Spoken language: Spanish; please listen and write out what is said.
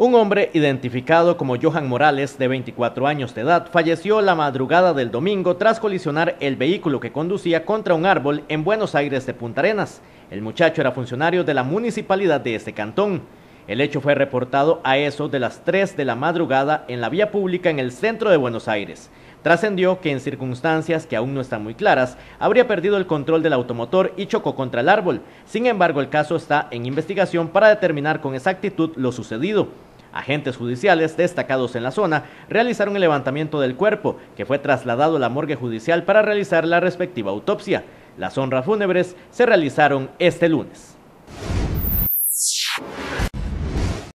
Un hombre identificado como Johan Morales, de 24 años de edad, falleció la madrugada del domingo tras colisionar el vehículo que conducía contra un árbol en Buenos Aires de Punta Arenas. El muchacho era funcionario de la municipalidad de este cantón. El hecho fue reportado a eso de las 3 de la madrugada en la vía pública en el centro de Buenos Aires. Trascendió que en circunstancias que aún no están muy claras, habría perdido el control del automotor y chocó contra el árbol. Sin embargo, el caso está en investigación para determinar con exactitud lo sucedido. Agentes judiciales destacados en la zona realizaron el levantamiento del cuerpo, que fue trasladado a la morgue judicial para realizar la respectiva autopsia. Las honras fúnebres se realizaron este lunes.